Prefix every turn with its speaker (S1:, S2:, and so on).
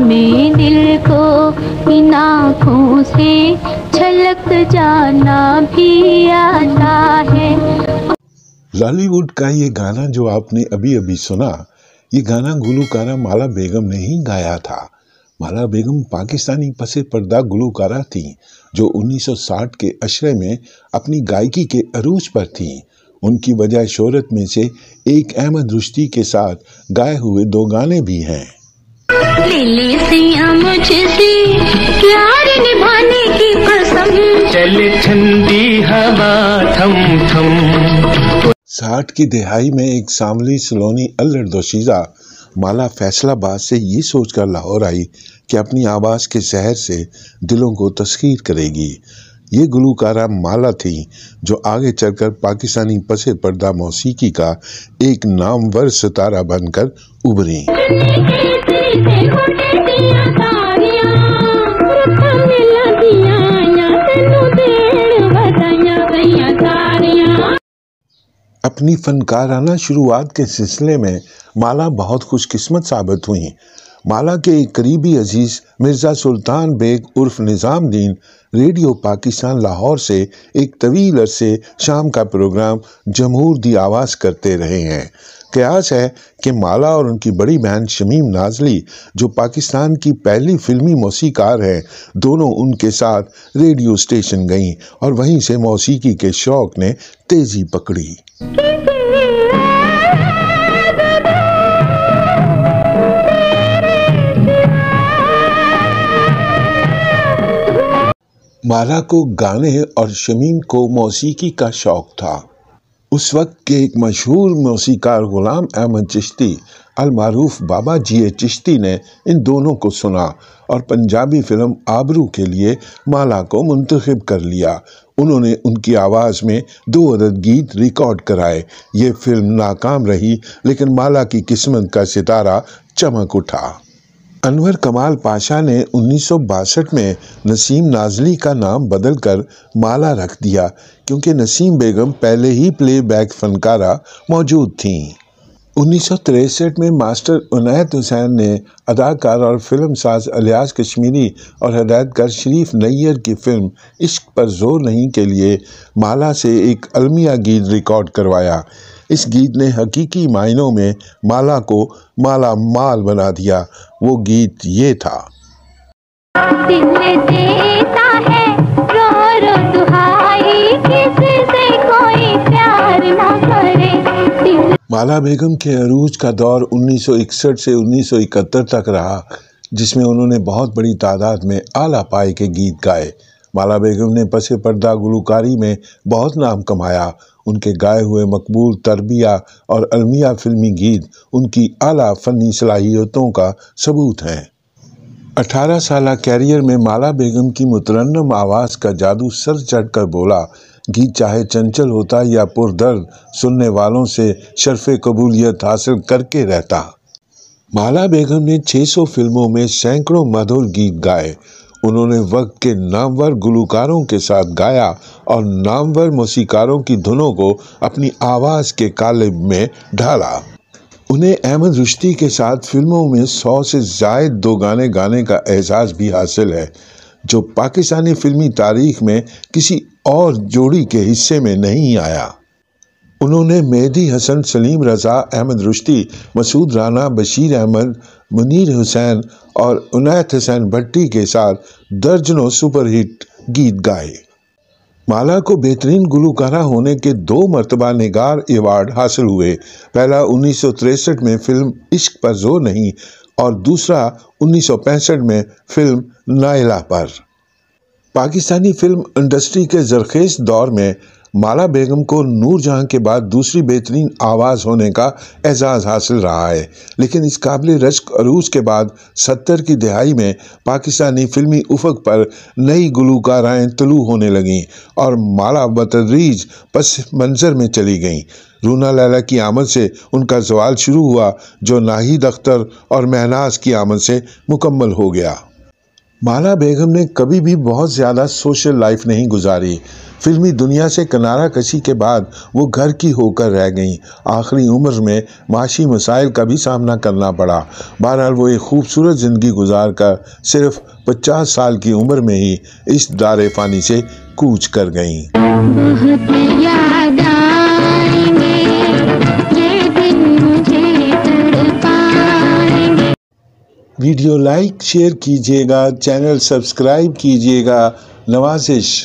S1: में दिल को इन आँखों से छलक जाना भी आता है लॉलीवुड का ये गाना जो आपने अभी अभी सुना ये गाना गुलूकारा माला बेगम ने ही गाया था माला बेगम पाकिस्तानी पसे पर्दा गुलूकारा थी जो 1960 के अशरे में अपनी गायकी के अरूज पर थी उनकी वजह शोहरत में से एक अहमद रुश्ती के साथ गाए हुए दो गाने भी हैं
S2: सिया मुझसे प्यार निभाने की कसम
S1: चले ठंडी हवा थम थम साठ की दिहाई में एक सामली सलोनी अल्लड़ दोशीजा माला फैसलाबाद से ये सोचकर लाहौर आई कि अपनी आवाज़ के जहर से दिलों को तस्खीर करेगी ये गुलकारा माला थी जो आगे चलकर पाकिस्तानी पसे पर्दा मौसीकी का एक नामवर सितारा बनकर उभरी अपनी फनकाराना शुरुआत के सिलसिले में माला बहुत खुशकिस्मत साबित हुई माला के एक करीबी अजीज़ मिर्ज़ा सुल्तान बेग उर्फ दीन रेडियो पाकिस्तान लाहौर से एक तवील अरसे शाम का प्रोग्राम जमहूर दी आवाज़ करते रहे हैं कयास है कि माला और उनकी बड़ी बहन शमीम नाजली जो पाकिस्तान की पहली फिल्मी मौसीकार हैं दोनों उनके साथ रेडियो स्टेशन गईं और वहीं से मौसीकी के शौक़ ने तेज़ी पकड़ी माला को गाने और शमीम को मौसीकी का शौक़ था उस वक्त के एक मशहूर मौसीकार ग़ुलाम अहमद चिश्ती अलमारूफ बाबा जी चिश्ती ने इन दोनों को सुना और पंजाबी फिल्म आबरू के लिए माला को मंतखब कर लिया उन्होंने उनकी आवाज़ में दो अदद गीत रिकॉर्ड कराए ये फिल्म नाकाम रही लेकिन माला की किस्मत का सितारा चमक उठा अनवर कमाल पाशा ने उन्नीस में नसीम नाजली का नाम बदलकर माला रख दिया क्योंकि नसीम बेगम पहले ही प्लेबैक फनकारा मौजूद थीं उन्नीस में मास्टर अनायत हुसैन ने अदाकार और फिल्म साज अलियास कश्मीरी और हदायतकार शरीफ नैयर की फिल्म इश्क पर जोर नहीं के लिए माला से एक अलमिया गीत रिकॉर्ड करवाया इस गीत ने हकीकी मायनों में माला को माला माल बना दिया वो गीत ये था माला बेगम के अरूज का दौर 1961 से 1971 तक रहा जिसमें उन्होंने बहुत बड़ी तादाद में आला पाई के गीत गाए माला बेगम ने पसे पर्दा गुलकारी में बहुत नाम कमाया उनके गाए हुए मकबूल तरबिया और अलमिया फिल्मी गीत उनकी आला फ़नी सलाहियतों का सबूत हैं अठारह साल कैरियर में माला बेगम की मुतरनम आवाज़ का जादू सर चढ़ कर बोला गीत चाहे चंचल होता या पुरदर्द सुनने वालों से शर्फ कबूलियत हासिल करके रहता माला बेगम ने 600 फिल्मों में सैकड़ों मधुर गीत गाए उन्होंने वक्त के नामवर गुलूकारों के साथ गाया और नामवर मौसीकारों की धुनों को अपनी आवाज़ के कालिब में ढाला उन्हें अहमद रुश्ती के साथ फिल्मों में सौ से जायद दो गाने गाने का एहसास भी हासिल है जो पाकिस्तानी फिल्मी तारीख में किसी और जोड़ी के हिस्से में नहीं आया उन्होंने मेहदी हसन सलीम रज़ा अहमद रुश्ती मसूद राना बशीर अहमद मुनीर हुसैन और उनायत हुसैन भट्टी के साथ दर्जनों सुपरहिट गीत गाए माला को बेहतरीन गुलूकारा होने के दो मरतबा निगार एवार्ड हासिल हुए पहला उन्नीस में फिल्म इश्क पर जो नहीं और दूसरा 1965 में फिल्म नायला पर पाकिस्तानी फिल्म इंडस्ट्री के जरखेज दौर में माला बेगम को नूरजहां के बाद दूसरी बेहतरीन आवाज़ होने का एजाज़ हासिल रहा है लेकिन इस काबिल रश्क अरूज के बाद सत्तर की दहाई में पाकिस्तानी फिल्मी उफक पर नई गुलकाराएँ तलु होने लगें और माला बतदरीज पस मंज़र में चली गईं रूना लैला की आमद से उनका जवाल शुरू हुआ जो नाहिद अख्तर और महनाज की आमद से मुकम्मल हो गया माला बेगम ने कभी भी बहुत ज़्यादा सोशल लाइफ नहीं गुजारी फिल्मी दुनिया से किनारा कशी के बाद वो घर की होकर रह गईं आखिरी उम्र में माशी मसाइल का भी सामना करना पड़ा बहरहाल वो एक खूबसूरत ज़िंदगी गुजार कर सिर्फ पचास साल की उम्र में ही इस दार फ़ानी से कूच कर गईं वीडियो लाइक शेयर कीजिएगा चैनल सब्सक्राइब कीजिएगा नवाजिश